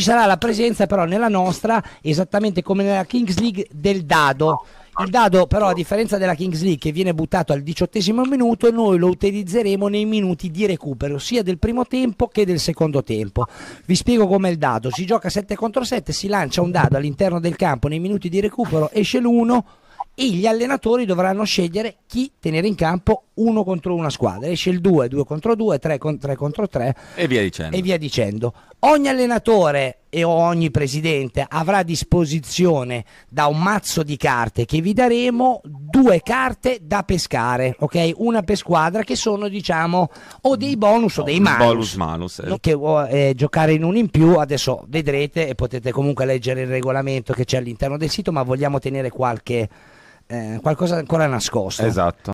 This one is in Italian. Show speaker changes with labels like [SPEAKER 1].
[SPEAKER 1] ci sarà la presenza però nella nostra, esattamente come nella Kings League, del dado. Il dado però a differenza della Kings League che viene buttato al diciottesimo minuto, noi lo utilizzeremo nei minuti di recupero sia del primo tempo che del secondo tempo. Vi spiego com'è il dado. Si gioca 7 contro 7, si lancia un dado all'interno del campo nei minuti di recupero, esce l'uno e gli allenatori dovranno scegliere chi tenere in campo uno contro una squadra. Esce il 2, 2 contro 2, 3 contro 3 e via dicendo. E via dicendo. Ogni allenatore e ogni presidente avrà a disposizione da un mazzo di carte che vi daremo due carte da pescare, ok? Una per squadra che sono diciamo o dei bonus o dei manus. Bonus
[SPEAKER 2] malus. Eh.
[SPEAKER 1] Che vuoi oh, eh, giocare in un in più, adesso vedrete e potete comunque leggere il regolamento che c'è all'interno del sito, ma vogliamo tenere qualche eh, qualcosa ancora nascosto.
[SPEAKER 2] Esatto.